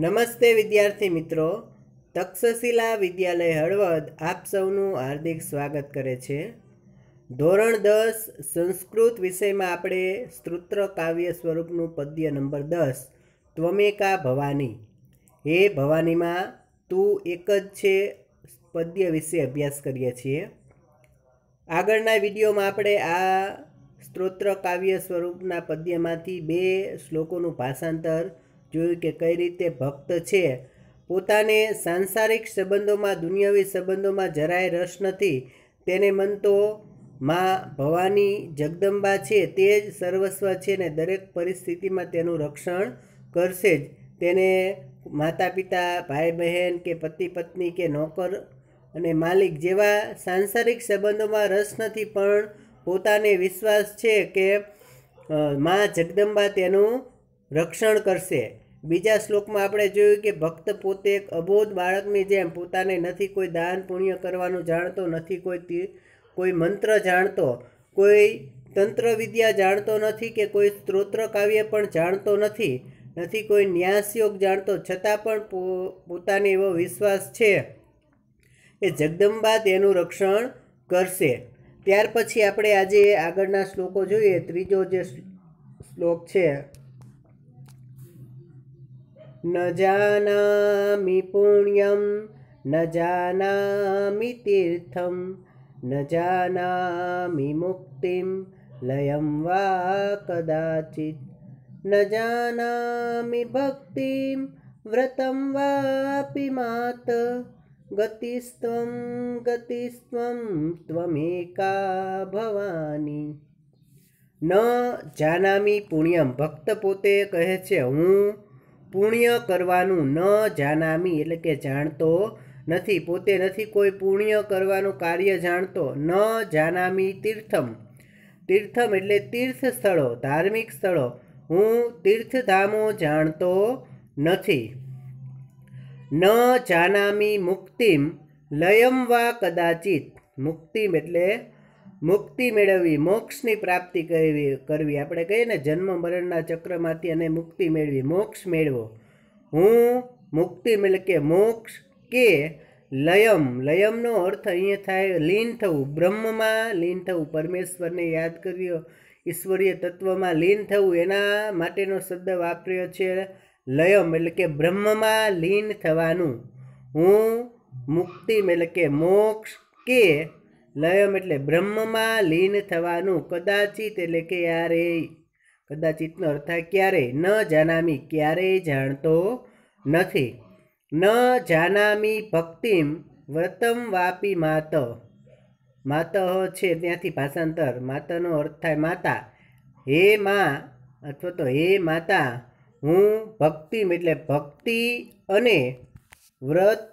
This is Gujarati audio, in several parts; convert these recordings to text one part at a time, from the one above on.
નમસ્તે વિદ્યાર્થી મિત્રો તક્ષશિલા વિદ્યાલય હળવદ આપ સૌનું હાર્દિક સ્વાગત કરે છે ધોરણ દસ સંસ્કૃત વિષયમાં આપણે સ્તૃત્ર કાવ્ય સ્વરૂપનું પદ્ય નંબર દસ ત્વમેકા ભવાની હે ભવાનીમાં તું એક જ છે પદ્ય વિશે અભ્યાસ કરીએ છીએ આગળના વિડીયોમાં આપણે આ સ્ત્રોત્ર કાવ્ય સ્વરૂપના પદ્યમાંથી બે શ્લોકોનું ભાષાંતર જોયું કે કઈ રીતે ભક્ત છે પોતાને સાંસારિક સંબંધોમાં દુનિયાવી સંબંધોમાં જરાય રસ નથી તેને મન તો માં ભવાની જગદંબા છે તે જ સર્વસ્વ છે ને દરેક પરિસ્થિતિમાં તેનું રક્ષણ કરશે જ તેને માતા પિતા ભાઈ બહેન કે પતિ પત્ની કે નોકર અને માલિક જેવા સાંસારિક સંબંધોમાં રસ નથી પણ પોતાને વિશ્વાસ છે કે મા જગદંબા તેનું રક્ષણ કરશે બીજા શ્લોકમાં આપણે જોયું કે ભક્ત પોતે એક અબોધ બાળકની જેમ પોતાને નથી કોઈ દાન પુણ્ય કરવાનું જાણતો નથી કોઈ કોઈ મંત્ર જાણતો કોઈ તંત્ર વિદ્યા જાણતો નથી કે કોઈ સ્ત્રોત્ર કાવ્ય પણ જાણતો નથી નથી કોઈ ન્યાસયોગ જાણતો છતાં પણ પો પોતાને એવો વિશ્વાસ છે એ જગદંબા તેનું રક્ષણ કરશે ત્યાર પછી આપણે આજે આગળના શ્લોકો જોઈએ ત્રીજો જે શ્લોક છે ન જાનામિ પુણ્યમ ન જાનામિ તીર્થમ ન જાનામિ મુક્તિમ લયમ વા કદાચિત ન જાનામિ ભક્તિમ વ્રતમ વાપી માત ગતિસ્ત્વમ ગતિસ્ત્વમ ત્વમેકા ભવાની ન જાનામી પુણ્યમ ભક્ત પોતે કહે છે હું પુણ્ય કરવાનું ન જાનામી એટલે કે જાણતો નથી પોતે નથી કોઈ પુણ્ય કરવાનું કાર્ય જાણતો ન જાનામી તીર્થમ તીર્થમ એટલે તીર્થ સ્થળો ધાર્મિક સ્થળો હું તીર્થધામો જાણતો નથી ન જાનામી મુક્તિમ લયમ વા કદાચિત મુક્તિમ એટલે મુક્તિ મેળવવી મોક્ષની પ્રાપ્તિ કરવી કરવી આપણે કહીએ ને જન્મ મરણના ચક્રમાંથી અને મુક્તિ મેળવી મોક્ષ મેળવો હું મુક્તિ મેળ કે મોક્ષ કે લયમ લયમનો અર્થ અહીંયા થાય લીન થવું બ્રહ્મમાં લીન થવું પરમેશ્વરને યાદ કર્યો ઈશ્વરીય તત્વમાં લીન થવું એના માટેનો શબ્દ વાપર્યો છે લયમ એટલે કે બ્રહ્મમાં લીન થવાનું હું મુક્તિ એટલે કે મોક્ષ કે લયમ એટલે બ્રહ્મમાં લીન થવાનું કદાચિત એટલે કે યારે કદાચિતનો અર્થ ક્યારે ન જાનામી ક્યારેય જાણતો નથી ન જાનામી ભક્તિમ વ્રતમ વાપી માત માત છે ત્યાંથી ભાષાંતર માતાનો અર્થ થાય માતા હે મા અથવા તો હે માતા હું ભક્તિમ એટલે ભક્તિ અને વ્રત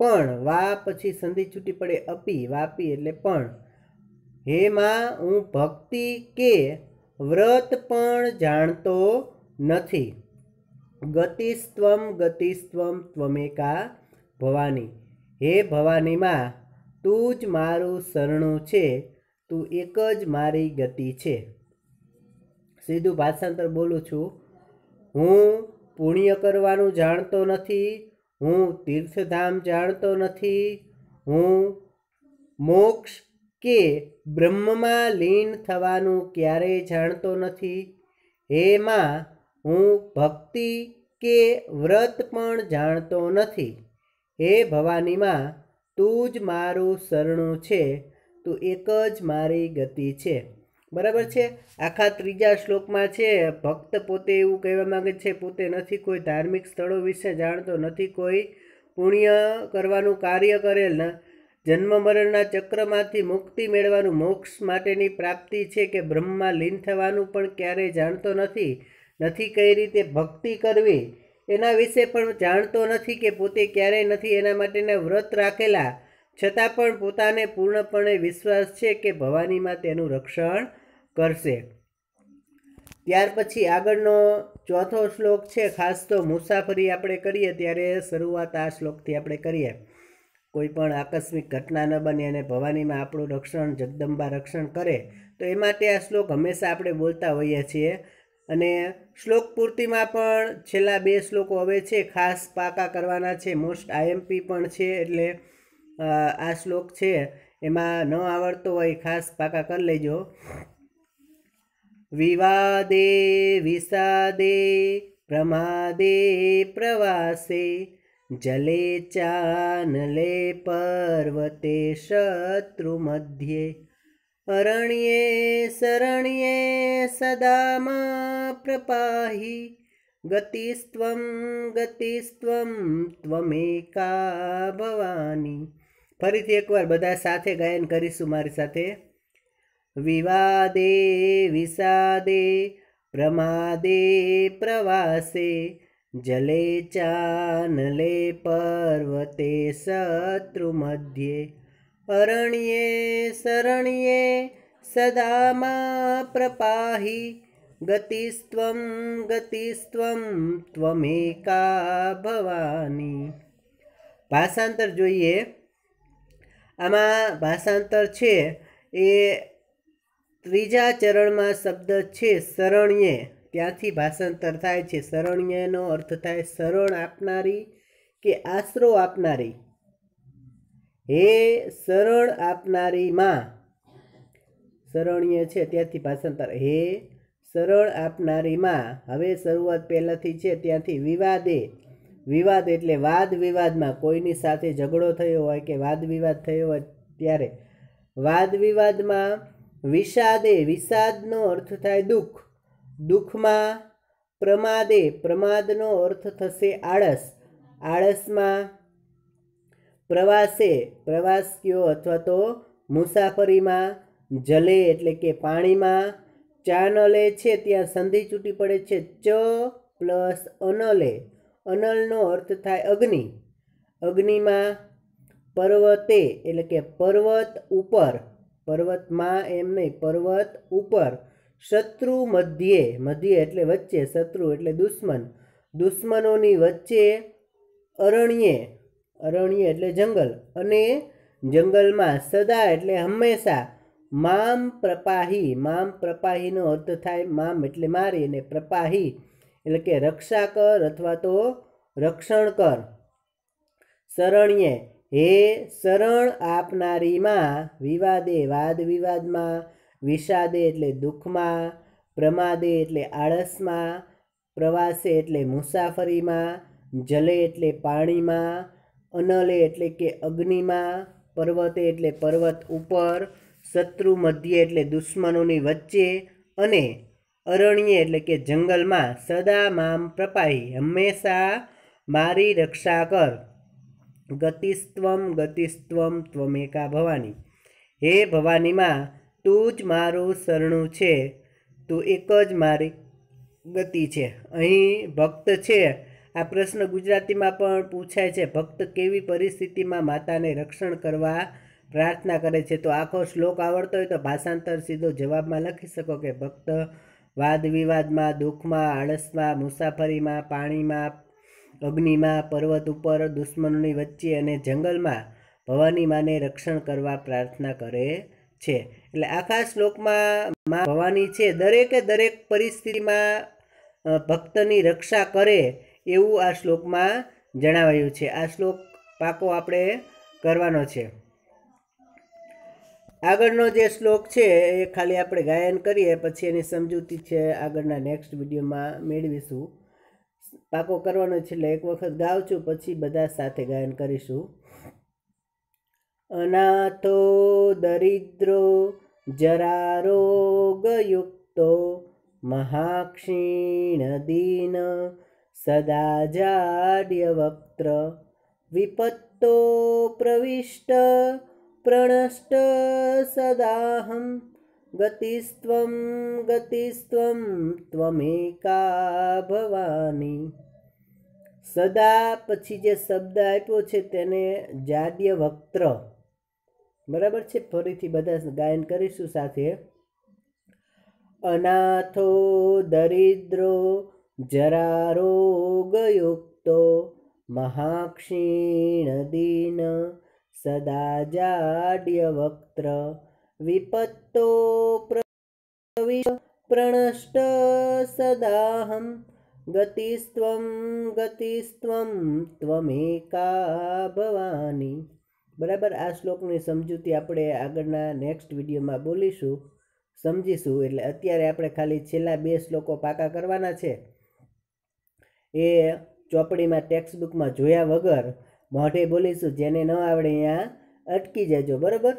પણ વા પછી સંધિ છૂટી પડે અપી વાપી એટલે પણ હેમાં હું ભક્તિ કે વ્રત પણ જાણતો નથી ગતિસ્ત્વમ ગતિસ્ત્વમ ત્વમેકા ભવાની હે ભવાનીમાં તું જ મારું શરણું છે તું એક જ મારી ગતિ છે સીધું ભાષાંતર બોલું છું હું પુણ્ય કરવાનું જાણતો નથી હું તીર્થધામ જાણતો નથી હું મોક્ષ કે બ્રહ્મમાં લીન થવાનું ક્યારેય જાણતો નથી હે માં હું ભક્તિ કે વ્રત પણ જાણતો નથી હે ભવાનીમાં તું જ મારું શરણું છે તું એક જ મારી ગતિ છે બરાબર છે આખા ત્રીજા શ્લોકમાં છે ભક્ત પોતે એવું કહેવા માગે છે પોતે નથી કોઈ ધાર્મિક સ્થળો વિશે જાણતો નથી કોઈ પુણ્ય કરવાનું કાર્ય કરેલ જન્મ મરણના ચક્રમાંથી મુક્તિ મેળવાનું મોક્ષ માટેની પ્રાપ્તિ છે કે બ્રહ્મમાં લીન થવાનું પણ ક્યારેય જાણતો નથી નથી કઈ રીતે ભક્તિ કરવી એના વિશે પણ જાણતો નથી કે પોતે ક્યારેય નથી એના માટેના વ્રત રાખેલા છતાં પણ પોતાને પૂર્ણપણે વિશ્વાસ છે કે ભવાનીમાં તેનું રક્ષણ કરશે ત્યાર પછી આગળનો ચોથો શ્લોક છે ખાસ તો મુસાફરી આપણે કરીએ ત્યારે શરૂઆત આ શ્લોકથી આપણે કરીએ કોઈ પણ આકસ્મિક ઘટના ન બને અને ભવાનીમાં આપણું રક્ષણ જગદંબા રક્ષણ કરે તો એ માટે આ શ્લોક હંમેશા આપણે બોલતા હોઈએ છીએ અને શ્લોક પૂર્તિમાં પણ છેલ્લા બે શ્લોકો હવે છે ખાસ પાકા કરવાના છે મોસ્ટ આઈએમપી પણ છે એટલે આ શ્લોક છે એમાં ન આવડતો હોય ખાસ પાકા કરી લેજો વિવાદે વિષાદે પ્રમાદે પ્રવાસે જલે ચાનલે પર્વતે શત્રુ મધ્યે અરણ્યે શરણ્યે સદામાં પ્રપાહી ગતિસ્ત્વં ગતિસ્ત્વં ત્વમેકા ભવાની ફરીથી એકવાર બધા સાથે ગાયન કરીશું મારી સાથે વિવાદે વિષાદે પ્રમાદે પ્રવાસે જલે ચાનલે પર્વતે શત્રુ મધ્યે અરણ્યે શરણ્યે સદા મા પ્રપાહી ગતિસ્ત્વમ ગતિસ્ત્વમ ત્વમેકા ભવાની ભાષાંતર જોઈએ આમાં ભાષાંતર છે એ ત્રીજા ચરણમાં શબ્દ છે શરણ્ય ત્યાંથી ભાષાંતર થાય છે શરણ્યનો અર્થ થાય શરણ આપનારી કે આશરો આપનારી હે શરણ આપનારીમાં માં શરણ્ય છે ત્યાંથી ભાષાંતર હે શરણ આપનારીમાં હવે શરૂઆત પહેલાંથી છે ત્યાંથી વિવાદે વિવાદ એટલે વાદ વિવાદમાં કોઈની સાથે ઝઘડો થયો હોય કે વાદ વિવાદ થયો હોય ત્યારે વાદ વિવાદમાં વિષાદે વિષાદનો અર્થ થાય દુઃખ દુઃખમાં પ્રમાદે પ્રમાદનો અર્થ થશે આળસ આળસમાં પ્રવાસે પ્રવાસ કયો અથવા તો મુસાફરીમાં જલે એટલે કે પાણીમાં ચા ન લે છે ત્યાં સંધિ છૂટી પડે છે ચ પ્લસ અનલે અનલનો અર્થ થાય અગ્નિ અગ્નિમાં પર્વતે એટલે કે પર્વત ઉપર પર્વતમાં એમ નહીં પર્વત ઉપર શત્રુ મધ્યે મધ્યે એટલે વચ્ચે શત્રુ એટલે દુશ્મન દુશ્મનોની વચ્ચે અરણ્યે અરણ્ય એટલે જંગલ અને જંગલમાં સદા એટલે હંમેશા મામ પ્રપાહી મામ પ્રપાહીનો અર્થ થાય મામ એટલે મારી અને પ્રપાહી એટલે કે રક્ષા કર અથવા તો રક્ષણ કર શરણ્યે હે શરણ આપનારીમાં વિવાદે વાદ વિવાદમાં વિષાદે એટલે દુઃખમાં પ્રમાદે એટલે આળસમાં પ્રવાસે એટલે મુસાફરીમાં જલે એટલે પાણીમાં અનલે એટલે કે અગ્નિમાં પર્વતે એટલે પર્વત ઉપર શત્રુ મધ્યે એટલે દુશ્મનોની વચ્ચે અને અરણ્ય એટલે કે જંગલમાં સદા મામ પ્રપાહી હંમેશા મારી રક્ષા કર ગતિસ્ત્વમ ગતિસ્ત્વમ ત્વમેકા ભવાની હે ભવાનીમાં તું જ મારું શરણું છે તું એક જ મારી ગતિ છે અહીં ભક્ત છે આ પ્રશ્ન ગુજરાતીમાં પણ પૂછાય છે ભક્ત કેવી પરિસ્થિતિમાં માતાને રક્ષણ કરવા પ્રાર્થના કરે છે તો આખો શ્લોક આવડતો હોય તો ભાષાંતર સીધો જવાબમાં લખી શકો કે ભક્ત વાદ વિવાદમાં દુઃખમાં આળસમાં મુસાફરીમાં પાણીમાં અગ્નિમાં પર્વત ઉપર દુશ્મનોની વચ્ચે અને જંગલમાં ભવાની માને રક્ષણ કરવા પ્રાર્થના કરે છે એટલે આખા શ્લોકમાં મા ભવાની છે દરેકે દરેક પરિસ્થિતિમાં ભક્તની રક્ષા કરે એવું આ શ્લોકમાં જણાવાયું છે આ શ્લોક પાકો આપણે કરવાનો છે આગળનો જે શ્લોક છે એ ખાલી આપણે ગાયન કરીએ પછી એની સમજૂતી છે આગળના નેક્સ્ટ વિડીયોમાં મેળવીશું પાકો કરવાનો છે એટલે એક વખત ગાઉં છું પછી બધા સાથે ગાયન કરીશું અનાથો દરિદ્રો જરા રોગયુક્તો મહાક્ષીણ દીન સદા વક્ત્ર વિપત્તો પ્રવિષ્ટ પ્રણષ્ટ સદાહં ગતિસ્ત્વમ ગતિસ્ત્વમ ત્વમેકા ભવાની સદા પછી જે શબ્દ આપ્યો છે તેને જાડ્ય વક્ત્ર બરાબર છે ફરીથી બધા ગાયન કરીશું સાથે અનાથો દરિદ્રો જરા રોગયુક્તો મહાક્ષીણ દીન સદા જાડ્ય વક્ત્ર વિપત્તો પ્રવિશ પ્રણષ્ટ સદાહં ગતિસ્ત્વમ ગતિસ્ત્વમ ત્વમેકા ભવાની બરાબર આ શ્લોકની સમજૂતી આપણે આગળના નેક્સ્ટ વિડીયોમાં બોલીશું સમજીશું એટલે અત્યારે આપણે ખાલી છેલ્લા બે શ્લોકો પાકા કરવાના છે એ ચોપડીમાં બુકમાં જોયા વગર મોઢે બોલીશું જેને ન આવડે અહીંયા અટકી જજો બરાબર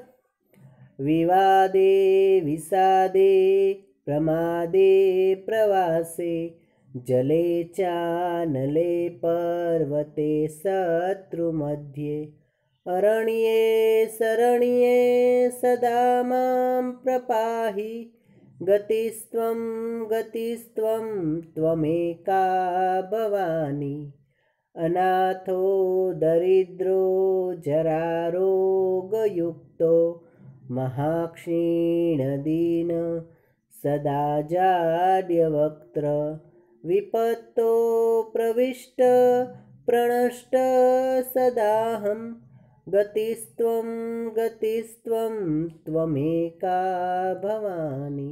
વિવાદે વિષાદે પ્રમાદે પ્રવાસે જલે ચાનલે પર્વતે શત્રુ મધ્યે અરણ્યે શરણ્યે સદા માં પ્રપાહી ગતિસ્ત્વમ ગતિસ્ત્વમ ત્વમેકા ભવાની अनाथो दरिद्रो जरारोगयुक्तो महाक्षीणदीन सदा जाड्यवक्त्र विपत्तो प्रविष्ट प्रणष्ट सदाहं गतिस्त्वं गतिस्त्वं त्वमेका भवानि